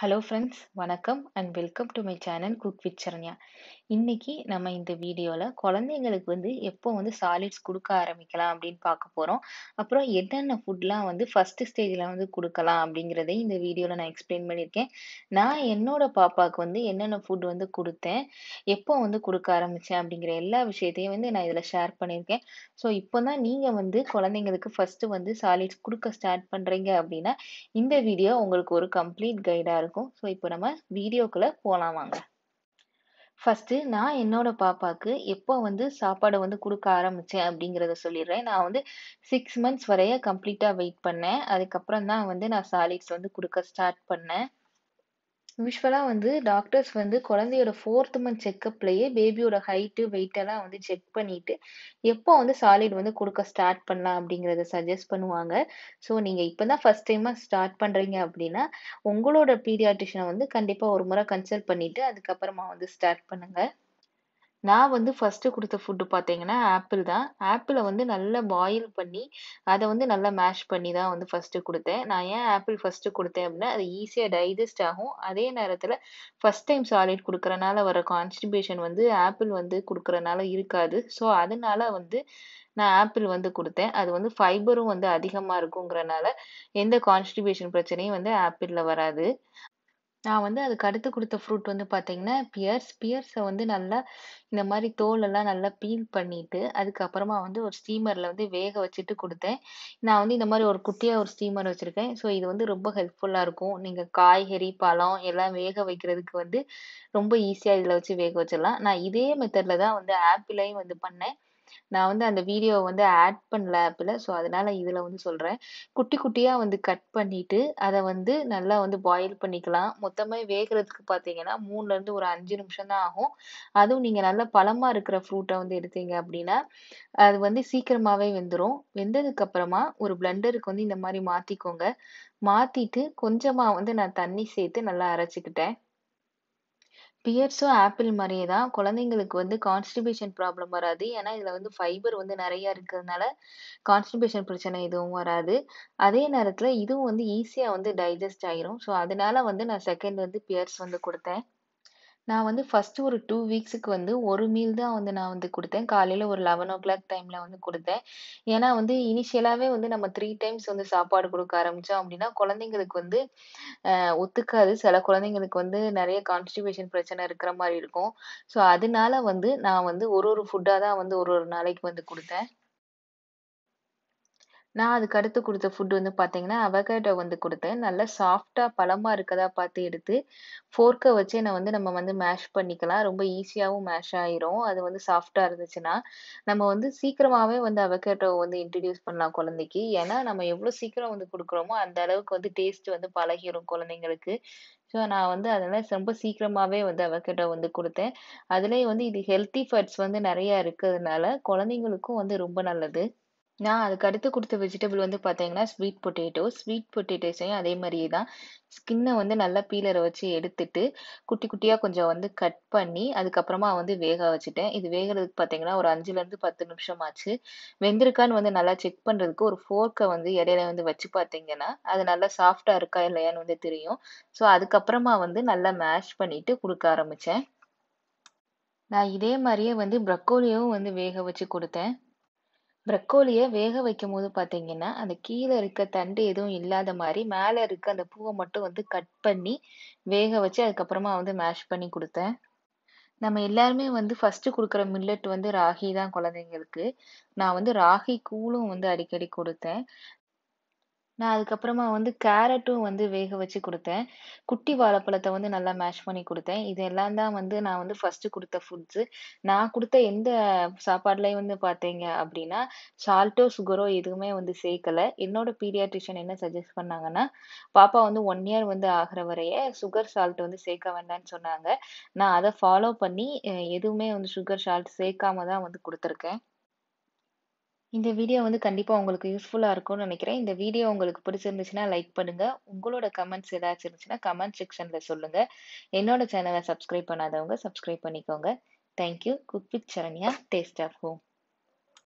Hello friends, Vanakkam and welcome to my channel Cook with Charanya. இன்னைக்கு நம்ம இந்த வீடியோவில் குழந்தைங்களுக்கு வந்து எப்போ வந்து சாலிட்ஸ் கொடுக்க ஆரம்பிக்கலாம் அப்படின்னு பார்க்க போகிறோம் அப்புறம் என்னென்ன ஃபுட்லாம் வந்து ஃபஸ்ட்டு ஸ்டேஜில் வந்து கொடுக்கலாம் அப்படிங்கிறதையும் இந்த வீடியோவில் நான் எக்ஸ்பிளைன் பண்ணியிருக்கேன் நான் என்னோட பாப்பாவுக்கு வந்து என்னென்ன ஃபுட் வந்து கொடுத்தேன் எப்போ வந்து கொடுக்க ஆரம்பித்தேன் அப்படிங்கிற எல்லா விஷயத்தையும் வந்து நான் இதில் ஷேர் பண்ணியிருக்கேன் ஸோ இப்போ தான் நீங்கள் வந்து குழந்தைங்களுக்கு ஃபஸ்ட்டு வந்து சாலிட்ஸ் கொடுக்க ஸ்டார்ட் பண்ணுறீங்க அப்படின்னா இந்த வீடியோ உங்களுக்கு ஒரு கம்ப்ளீட் கைடாக இருக்கும் ஸோ இப்போ நம்ம வீடியோக்குள்ளே போகலாம் வாங்க ஃபஸ்ட்டு நான் என்னோட பாப்பாக்கு எப்போ வந்து சாப்பாடு வந்து கொடுக்க ஆரம்பிச்சேன் அப்படிங்கிறத சொல்லிடுறேன். நான் வந்து சிக்ஸ் மந்த்ஸ் வரைய கம்ப்ளீட்டா வெயிட் பண்ணேன். அதுக்கப்புறம் தான் வந்து நான் சாலிட்ஸ் வந்து கொடுக்க ஸ்டார்ட் பண்ணேன். யூஷுவலாக வந்து டாக்டர்ஸ் வந்து குழந்தையோட ஃபோர்த் மந்த் செக்கப்லேயே பேபியோட ஹைட்டு வெயிட்டெல்லாம் வந்து செக் பண்ணிட்டு எப்போ வந்து சாலிட் வந்து கொடுக்க ஸ்டார்ட் பண்ணலாம் அப்படிங்கிறத சஜஸ்ட் பண்ணுவாங்க ஸோ நீங்கள் இப்போ தான் ஃபஸ்ட் டைமாக ஸ்டார்ட் பண்ணுறீங்க அப்படின்னா உங்களோட பீடியாட்ரிஷனை வந்து கண்டிப்பாக ஒரு முறை கன்சல்ட் பண்ணிவிட்டு அதுக்கப்புறமா வந்து ஸ்டார்ட் பண்ணுங்கள் நான் வந்து ஃபர்ஸ்ட்டு கொடுத்த ஃபுட்டு பார்த்தீங்கன்னா, ஆப்பிள் தான். ஆப்பிள வந்து நல்லா பாயில் பண்ணி, அத வந்து நல்லா மேஷ் பண்ணி தான் வந்து ஃபஸ்ட்டு குடுத்தேன். நான் ஏன் ஆப்பிள் ஃபஸ்ட்டு குடுத்தேன் அப்படின்னா அது ஈஸியாக டைஜஸ்ட் ஆகும். அதே நேரத்துல ஃபஸ்ட் டைம் சாலிட் குடுக்கறனால வர கான்ஸ்டிபேஷன் வந்து ஆப்பிள் வந்து கொடுக்குறனால இருக்காது. ஸோ, அதனால வந்து நான் ஆப்பிள் வந்து கொடுத்தேன் அது வந்து ஃபைபரும் வந்து அதிகமா இருக்குங்கிறனால, எந்த கான்ஸ்டிபேஷன் பிரச்சனையும் வந்து ஆப்பிள்ல வராது. நான் வந்து அதுக்கு அடுத்து கொடுத்த ஃப்ரூட் வந்து பார்த்தீங்கன்னா, பியர்ஸ். பியர்ஸை வந்து நல்லா இந்த மாதிரி தோலெல்லாம் நல்லா பீல் பண்ணிட்டு, அதுக்கப்புறமா வந்து ஒரு ஸ்டீமரில் வந்து வேக வச்சுட்டு கொடுத்தேன் நான் வந்து இந்த மாதிரி ஒரு குட்டியா ஒரு ஸ்டீமர் வச்சிருக்கேன். ஸோ இது வந்து ரொம்ப ஹெல்ப்ஃபுல்லாக இருக்கும். நீங்க காய்கறி, பழம் எல்லாம் வேக வைக்கிறதுக்கு வந்து ரொம்ப ஈஸியாக இதில் வச்சு வேக வச்சிடலாம். நான் இதே மெத்தடில் தான் வந்து ஆப்பிளையும் வந்து பண்ணேன். நான் வந்து அந்த வீடியோவை வந்து ஆட் பண்ணல ஆப்பில் ஸோ அதனால் இதில் வந்து சொல்கிறேன் குட்டி குட்டியாக வந்து கட் பண்ணிவிட்டு அதை வந்து நல்லா வந்து பாயில் பண்ணிக்கலாம் மொத்தமாக வேகிறதுக்கு பார்த்தீங்கன்னா மூணுலேருந்து ஒரு அஞ்சு நிமிஷம் தான் ஆகும் அதுவும் நீங்கள் நல்ல பழமாக இருக்கிற ஃப்ரூட்டை வந்து எடுத்தீங்க அப்படின்னா அது வந்து சீக்கிரமாகவே வெந்துடும் வெந்ததுக்கப்புறமா ஒரு பிளெண்டருக்கு வந்து இந்த மாதிரி மாற்றிக்கோங்க மாற்றிட்டு கொஞ்சமாக வந்து நான் தண்ணி சேர்த்து நல்லா அரைச்சிக்கிட்டேன் பியர்ஸும் ஆப்பிள் மாதிரியே தான். குழந்தைங்களுக்கு வந்து கான்ஸ்டிபேஷன் ப்ராப்ளம் வராது. ஏன்னா, இதுல வந்து ஃபைபர் வந்து நிறையா இருக்கிறதுனால, கான்ஸ்டிபேஷன் பிரச்சனை எதுவும் வராது. அதே நேரத்துல இதுவும் வந்து ஈஸியா வந்து டைஜஸ்ட் ஆயிரும். ஸோ, அதனால வந்து நான் செகண்ட் வந்து பியர்ஸ் வந்து கொடுத்தேன் நான் வந்து ஃபஸ்ட்டு ஒரு டூ வீக்ஸுக்கு வந்து ஒரு மீல் தான் வந்து நான் வந்து கொடுத்தேன் காலையில ஒரு லெவன் ஓ கிளாக் டைம்ல வந்து கொடுத்தேன் ஏன்னா வந்து இனிஷியலாவே வந்து நம்ம த்ரீ டைம்ஸ் வந்து சாப்பாடு கொடுக்க ஆரம்பிச்சோம் அப்படின்னா குழந்தைங்களுக்கு வந்து ஒத்துக்காது. சில குழந்தைங்களுக்கு வந்து நிறைய கான்ஸ்டிபேஷன் பிரச்சனை இருக்கிற மாதிரி இருக்கும். ஸோ, அதனால வந்து நான் வந்து ஒரு ஒரு ஃபுட்டா தான் வந்து ஒரு ஒரு நாளைக்கு வந்து கொடுத்தேன் நான் அதுக்கு அடுத்து கொடுத்த ஃபுட் வந்து பார்த்தீங்கன்னா அவகேடோ வந்து கொடுத்தேன் நல்லா சாஃப்டாக பழமாக இருக்கதா பார்த்து எடுத்து, ஃபோர்க்கை வச்சே நான் வந்து நம்ம வந்து மேஷ் பண்ணிக்கலாம். ரொம்ப ஈஸியாகவும் மேஷ் ஆயிரும். அது வந்து சாஃப்டாக இருந்துச்சுன்னா, நம்ம வந்து சீக்கிரமாகவே வந்து அவகேடோ வந்து இன்ட்ரடியூஸ் பண்ணலாம் குழந்தைக்கு. ஏன்னா, நம்ம எவ்வளோ சீக்கிரம் வந்து கொடுக்குறோமோ அந்த அளவுக்கு வந்து டேஸ்ட் வந்து பழகிடும் குழந்தைங்களுக்கு. ஸோ, நான் வந்து அதனால் ரொம்ப சீக்கிரமாகவே வந்து அவகேட்டோ வந்து கொடுத்தேன் அதுலேயும் வந்து இது ஹெல்த்தி ஃபேட்ஸ் வந்து நிறையா இருக்கிறதுனால குழந்தைங்களுக்கும் வந்து ரொம்ப நல்லது. நான் அதுக்கு அடுத்து கொடுத்த வெஜிடபிள் வந்து பார்த்தீங்கன்னா ஸ்வீட் பொட்டேட்டோ ஸ்வீட் பொட்டேட்டோஸையும் அதே மாதிரியே தான் ஸ்கின்னை வந்து நல்லா பீலரை வச்சு எடுத்துட்டு குட்டி குட்டியாக கொஞ்சம் வந்து கட் பண்ணி அதுக்கப்புறமா வந்து வேக வச்சுட்டேன் இது வேகிறதுக்கு பார்த்தீங்கன்னா ஒரு அஞ்சுலேருந்து பத்து நிமிஷம் ஆச்சு வெந்திருக்கான்னு வந்து நல்லா செக் பண்ணுறதுக்கு ஒரு ஃபோர்க்கை வந்து இடையில வந்து வச்சு பார்த்தீங்கன்னா அது நல்லா சாஃப்டாக இருக்கா இல்லையான்னு வந்து தெரியும் ஸோ அதுக்கப்புறமா வந்து நல்லா மேஷ் பண்ணிட்டு கொடுக்க ஆரம்பித்தேன் நான் இதே மாதிரியே வந்து ப்ரக்கோலியும் வந்து வேக வச்சு கொடுத்தேன் ப்ரக்கோலிய வேக வைக்கும் போது பார்த்தீங்கன்னா, அந்த கீழ இருக்க தண்டு எதுவும் இல்லாத மாதிரி மேல இருக்க அந்த பூவை மட்டும் வந்து கட் பண்ணி, வேக வச்சு அதுக்கப்புறமா வந்து மேஷ் பண்ணி கொடுத்தேன் நம்ம எல்லாருமே வந்து ஃபர்ஸ்ட்டு கொடுக்குற மில்லட் வந்து ராகி தான் குழந்தைங்களுக்கு. நான் வந்து ராகி கூழும் வந்து அடிக்கடி கொடுத்தேன் நான் அதுக்கப்புறமா வந்து கேரட்டும் வந்து வேக வச்சு கொடுத்தேன் குட்டி வாழைப்பழத்தை வந்து நல்லா மேஷ் பண்ணி கொடுத்தேன் இது எல்லாம் தான் வந்து நான் வந்து ஃபர்ஸ்ட்டு கொடுத்த ஃபுட்ஸு. நான் கொடுத்த எந்த சாப்பாட்லயும் வந்து பார்த்தீங்க அப்படின்னா, சால்ட்டோ, சுகரோ எதுவுமே வந்து சேர்க்கல. என்னோட பீடியாட்ரிஷியன் என்ன சஜெஸ்ட் பண்ணாங்கன்னா, பாப்பா வந்து ஒன் இயர் வந்து ஆகுற வரைய சுகர், சால்ட் வந்து சேர்க்க வேண்டாம்னு சொன்னாங்க. நான் அதை ஃபாலோ பண்ணி, எதுவுமே வந்து சுகர், சால்ட் சேர்க்காம தான் வந்து கொடுத்துருக்கேன் இந்த வீடியோ வந்து கண்டிப்பாக உங்களுக்கு யூஸ்ஃபுல்லாக இருக்கும்னு நினைக்கிறேன். இந்த வீடியோ உங்களுக்கு பிடிச்சிருந்துச்சுன்னா லைக் பண்ணுங்கள் உங்களோட கமெண்ட்ஸ் ஏதாச்சும் இருந்துச்சுன்னா கமெண்ட் செக்ஷனில் சொல்லுங்கள் என்னோட சேனலை சப்ஸ்கிரைப் பண்ணாதவங்க சப்ஸ்கிரைப் பண்ணிக்கோங்க. Thank you. Cook with Saranya taste of home.